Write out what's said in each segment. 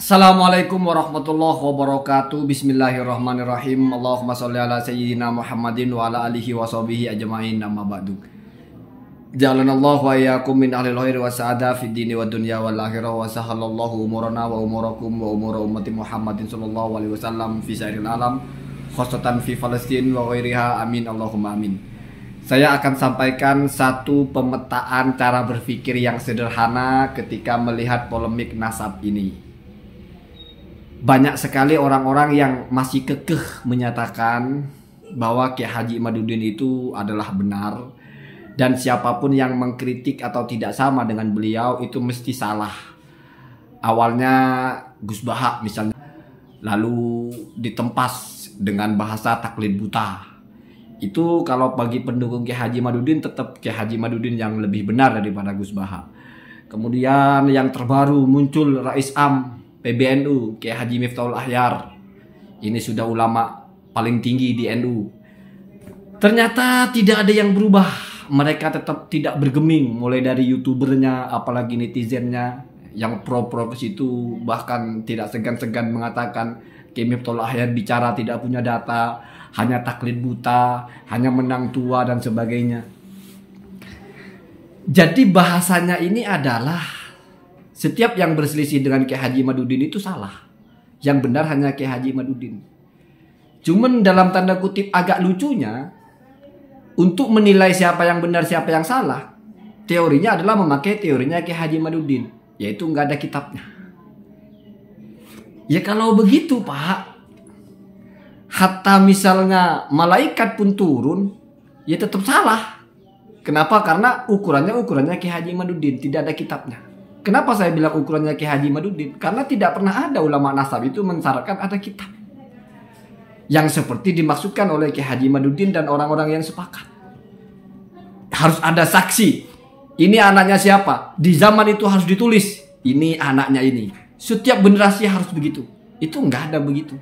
Assalamualaikum warahmatullahi wabarakatuh Bismillahirrahmanirrahim Allahumma sholli ala sayyidina Muhammadin wa ala alihi wa sahbihi ajma'in amma ba'du Allah wa iyyakum min ahli lahir wa sa'ada Fi dini wa dunya wa lahirah wa sahalallahu umurana wa umurakum wa umur ummati Muhammadin sallallahu alaihi wasallam fi syairil alam Khosotan fi falestin wa wairiha amin Allahumma amin saya akan sampaikan satu pemetaan cara berpikir yang sederhana ketika melihat polemik nasab ini banyak sekali orang-orang yang masih kekeh menyatakan bahwa Kiai Haji Madudin itu adalah benar dan siapapun yang mengkritik atau tidak sama dengan beliau itu mesti salah. Awalnya Gus Baha misalnya lalu ditempas dengan bahasa taklid buta. Itu kalau bagi pendukung Kiai Haji Madudin tetap Kiai Haji Madudin yang lebih benar daripada Gus Baha. Kemudian yang terbaru muncul Rais Am PBNU kayak Haji Miftahul Ahyar ini sudah ulama paling tinggi di NU ternyata tidak ada yang berubah mereka tetap tidak bergeming mulai dari youtubernya apalagi netizennya yang pro-pro ke situ bahkan tidak segan-segan mengatakan Kemif Ahyar bicara tidak punya data, hanya taklid buta, hanya menang tua dan sebagainya. Jadi bahasanya ini adalah setiap yang berselisih dengan Kiai Haji Madudin itu salah. Yang benar hanya Kiai Haji Madudin. Cuman dalam tanda kutip agak lucunya untuk menilai siapa yang benar siapa yang salah, teorinya adalah memakai teorinya Kiai Haji Madudin, yaitu nggak ada kitabnya. Ya kalau begitu Pak, hatta misalnya malaikat pun turun, ya tetap salah. Kenapa? Karena ukurannya ukurannya Kiai Haji Madudin, tidak ada kitabnya. Kenapa saya bilang ukurannya Ki Haji Madudin? Karena tidak pernah ada ulama nasab itu mensyaratkan ada kitab. Yang seperti dimaksudkan oleh Ki Haji Madudin dan orang-orang yang sepakat. Harus ada saksi. Ini anaknya siapa? Di zaman itu harus ditulis. Ini anaknya ini. Setiap generasi harus begitu. Itu nggak ada begitu.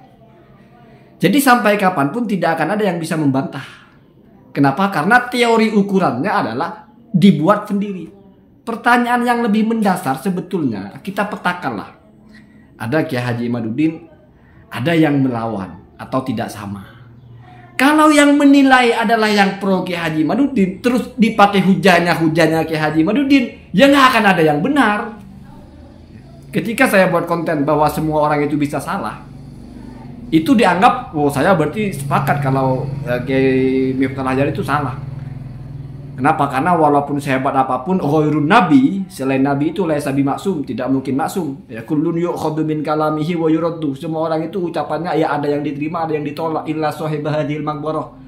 Jadi sampai kapanpun tidak akan ada yang bisa membantah. Kenapa? Karena teori ukurannya adalah dibuat sendiri pertanyaan yang lebih mendasar sebetulnya kita petakanlah. Ada Kiai Haji Madudin, ada yang melawan atau tidak sama. Kalau yang menilai adalah yang pro Kiai Haji Madudin, terus dipakai hujannya hujannya Kiai Haji Madudin, ya nggak akan ada yang benar. Ketika saya buat konten bahwa semua orang itu bisa salah, itu dianggap, oh saya berarti sepakat kalau eh, Kiai Miftah Hajar itu salah Kenapa? Karena walaupun sehebat apapun ghairun nabi, selain nabi itu laisa maksum, tidak mungkin maksum. Ya kullun yu'khadhu min kalamihi wa yuraddu. Semua orang itu ucapannya ya ada yang diterima, ada yang ditolak illa sahib hadhil maqbarah.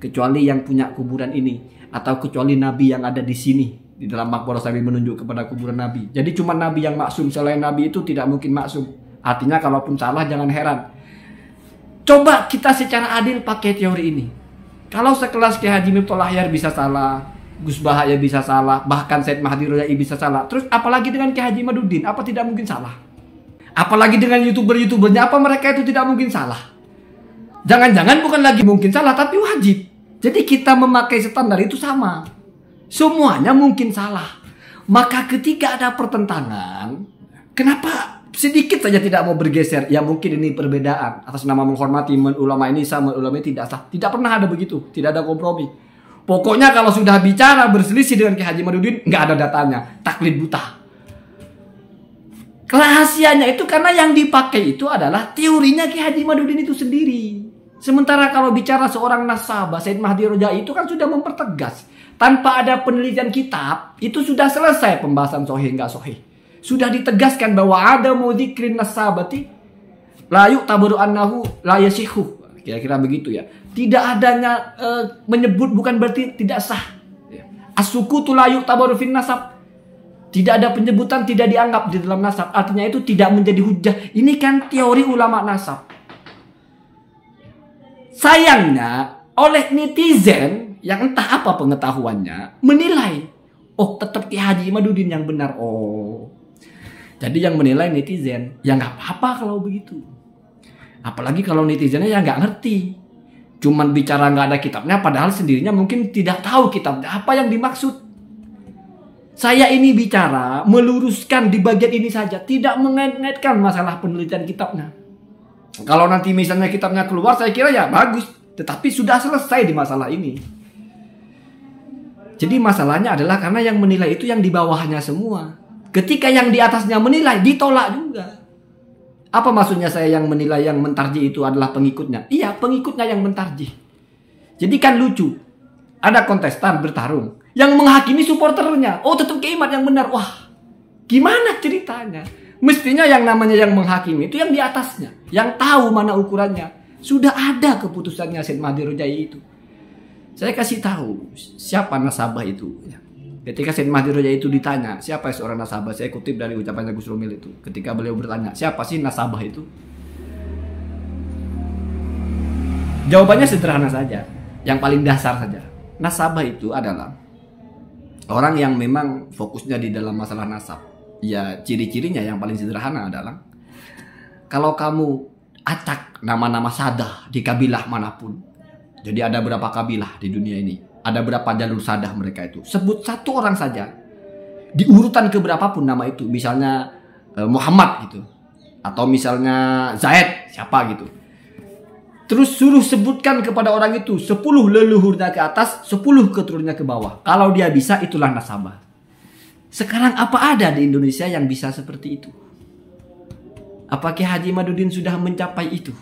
Kecuali yang punya kuburan ini atau kecuali nabi yang ada di sini di dalam maqbarah sambil menunjuk kepada kuburan nabi. Jadi cuma nabi yang maksum, selain nabi itu tidak mungkin maksum. Artinya kalaupun salah jangan heran. Coba kita secara adil pakai teori ini. Kalau sekelas Kiai Haji Miftah bisa salah, Gus Bahaya bisa salah, bahkan Said Mahdi Royai bisa salah. Terus apalagi dengan Kiai Haji Madudin, apa tidak mungkin salah? Apalagi dengan youtuber-youtubernya, apa mereka itu tidak mungkin salah? Jangan-jangan bukan lagi mungkin salah, tapi wajib. Jadi kita memakai standar itu sama. Semuanya mungkin salah. Maka ketika ada pertentangan, kenapa sedikit saja tidak mau bergeser? Ya mungkin ini perbedaan. Atas nama menghormati ulama ini sama ulama ini tidak sah. Tidak pernah ada begitu, tidak ada kompromi. Pokoknya kalau sudah bicara berselisih dengan Ki Haji Madudin nggak ada datanya, taklid buta. Rahasianya itu karena yang dipakai itu adalah teorinya Ki Haji Madudin itu sendiri. Sementara kalau bicara seorang nasabah Said Mahdi Roja itu kan sudah mempertegas tanpa ada penelitian kitab itu sudah selesai pembahasan sohih nggak sohih. Sudah ditegaskan bahwa ada mudikrin nasabati layuk tabaru annahu layasihu. Kira-kira begitu ya tidak adanya e, menyebut bukan berarti tidak sah. Asuku tulayuk tabarufin nasab. Tidak ada penyebutan tidak dianggap di dalam nasab. Artinya itu tidak menjadi hujah. Ini kan teori ulama nasab. Sayangnya oleh netizen yang entah apa pengetahuannya menilai oh tetap Ki Haji Madudin yang benar. Oh. Jadi yang menilai netizen, ya nggak apa-apa kalau begitu. Apalagi kalau netizennya ya nggak ngerti cuman bicara nggak ada kitabnya padahal sendirinya mungkin tidak tahu kitabnya apa yang dimaksud. Saya ini bicara meluruskan di bagian ini saja, tidak mengait-ngaitkan masalah penelitian kitabnya. Kalau nanti misalnya kitabnya keluar saya kira ya bagus, tetapi sudah selesai di masalah ini. Jadi masalahnya adalah karena yang menilai itu yang di bawahnya semua. Ketika yang di atasnya menilai ditolak juga. Apa maksudnya saya yang menilai yang mentarji itu adalah pengikutnya? Iya, pengikutnya yang mentarji. Jadi kan lucu. Ada kontestan bertarung yang menghakimi supporternya. Oh, tetap keimat yang benar. Wah, gimana ceritanya? Mestinya yang namanya yang menghakimi itu yang di atasnya, yang tahu mana ukurannya. Sudah ada keputusannya Said Mahdi itu. Saya kasih tahu siapa nasabah itu. Ya Ketika Said Mahdi Raja itu ditanya, siapa seorang nasabah? Saya kutip dari ucapannya Gus Rumil itu. Ketika beliau bertanya, siapa sih nasabah itu? Jawabannya sederhana saja, yang paling dasar saja. Nasabah itu adalah orang yang memang fokusnya di dalam masalah nasab. Ya, ciri-cirinya yang paling sederhana adalah kalau kamu acak nama-nama sadah di kabilah manapun. Jadi ada berapa kabilah di dunia ini? Ada berapa jalur sadah mereka itu? Sebut satu orang saja. Di urutan ke berapapun nama itu, misalnya e, Muhammad gitu. Atau misalnya Zaid, siapa gitu. Terus suruh sebutkan kepada orang itu sepuluh leluhurnya ke atas, sepuluh keturunannya ke bawah. Kalau dia bisa itulah nasabah. Sekarang apa ada di Indonesia yang bisa seperti itu? Apakah Haji Madudin sudah mencapai itu?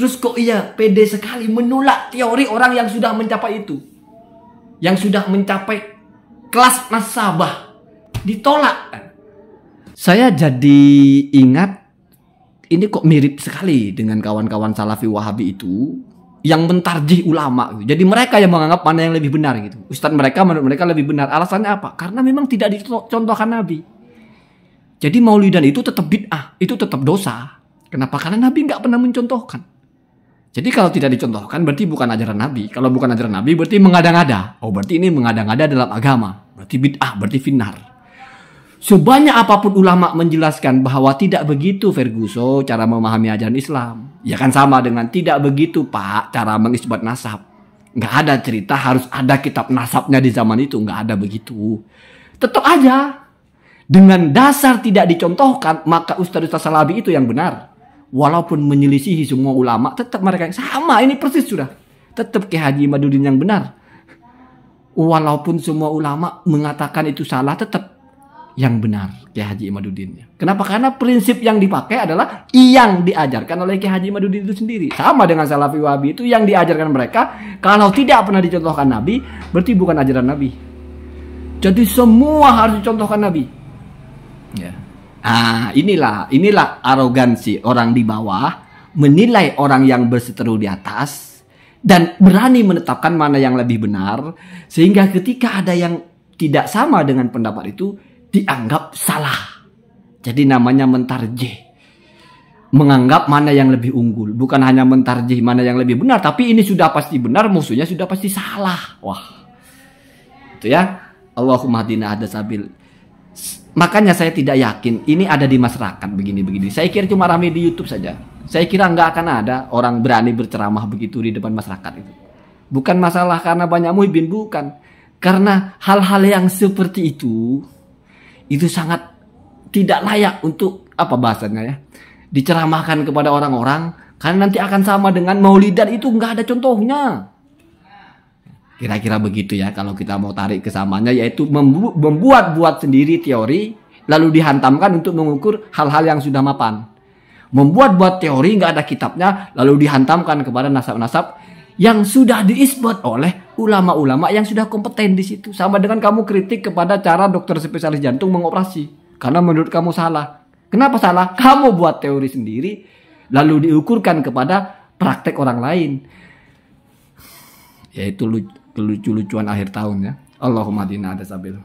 Terus kok iya pede sekali menolak teori orang yang sudah mencapai itu. Yang sudah mencapai kelas nasabah. Ditolak. Saya jadi ingat ini kok mirip sekali dengan kawan-kawan Salafi Wahabi itu yang mentarjih ulama. Gitu. Jadi mereka yang menganggap mana yang lebih benar gitu. Ustadz mereka menurut mereka lebih benar. Alasannya apa? Karena memang tidak dicontohkan Nabi. Jadi maulidan itu tetap bid'ah, itu tetap dosa. Kenapa? Karena Nabi nggak pernah mencontohkan. Jadi kalau tidak dicontohkan berarti bukan ajaran Nabi. Kalau bukan ajaran Nabi berarti mengada-ngada. Oh berarti ini mengada-ngada dalam agama. Berarti bid'ah, berarti finar. Sebanyak apapun ulama menjelaskan bahwa tidak begitu Ferguso cara memahami ajaran Islam. Ya kan sama dengan tidak begitu Pak cara mengisbat nasab. Nggak ada cerita harus ada kitab nasabnya di zaman itu. Nggak ada begitu. Tetap aja dengan dasar tidak dicontohkan maka Ustadz Ustaz Salabi itu yang benar walaupun menyelisihi semua ulama, tetap mereka yang sama. Ini persis sudah. Tetap Ki Haji Madudin yang benar. Walaupun semua ulama mengatakan itu salah, tetap yang benar Ki Haji Madudin Kenapa? Karena prinsip yang dipakai adalah yang diajarkan oleh Ki Haji Madudin itu sendiri. Sama dengan Salafi Wahabi itu yang diajarkan mereka kalau tidak pernah dicontohkan Nabi, berarti bukan ajaran Nabi. Jadi semua harus dicontohkan Nabi. Ya. Yeah. Nah, inilah inilah arogansi orang di bawah menilai orang yang berseteru di atas dan berani menetapkan mana yang lebih benar sehingga ketika ada yang tidak sama dengan pendapat itu dianggap salah. Jadi namanya mentarjih. Menganggap mana yang lebih unggul, bukan hanya mentarjih mana yang lebih benar, tapi ini sudah pasti benar, musuhnya sudah pasti salah. Wah. Itu ya. Allahumma hadina hadasabil Makanya saya tidak yakin ini ada di masyarakat begini-begini. Saya kira cuma ramai di YouTube saja. Saya kira nggak akan ada orang berani berceramah begitu di depan masyarakat itu. Bukan masalah karena banyak muhibin, bukan. Karena hal-hal yang seperti itu itu sangat tidak layak untuk apa bahasanya ya diceramahkan kepada orang-orang karena nanti akan sama dengan maulidan itu nggak ada contohnya Kira-kira begitu ya kalau kita mau tarik kesamanya yaitu membu membuat-buat sendiri teori lalu dihantamkan untuk mengukur hal-hal yang sudah mapan. Membuat-buat teori nggak ada kitabnya lalu dihantamkan kepada nasab-nasab yang sudah diisbat oleh ulama-ulama yang sudah kompeten di situ. Sama dengan kamu kritik kepada cara dokter spesialis jantung mengoperasi karena menurut kamu salah. Kenapa salah? Kamu buat teori sendiri lalu diukurkan kepada praktek orang lain yaitu lucu kelucu-lucuan akhir tahun ya. Allahumma dina ada sabil.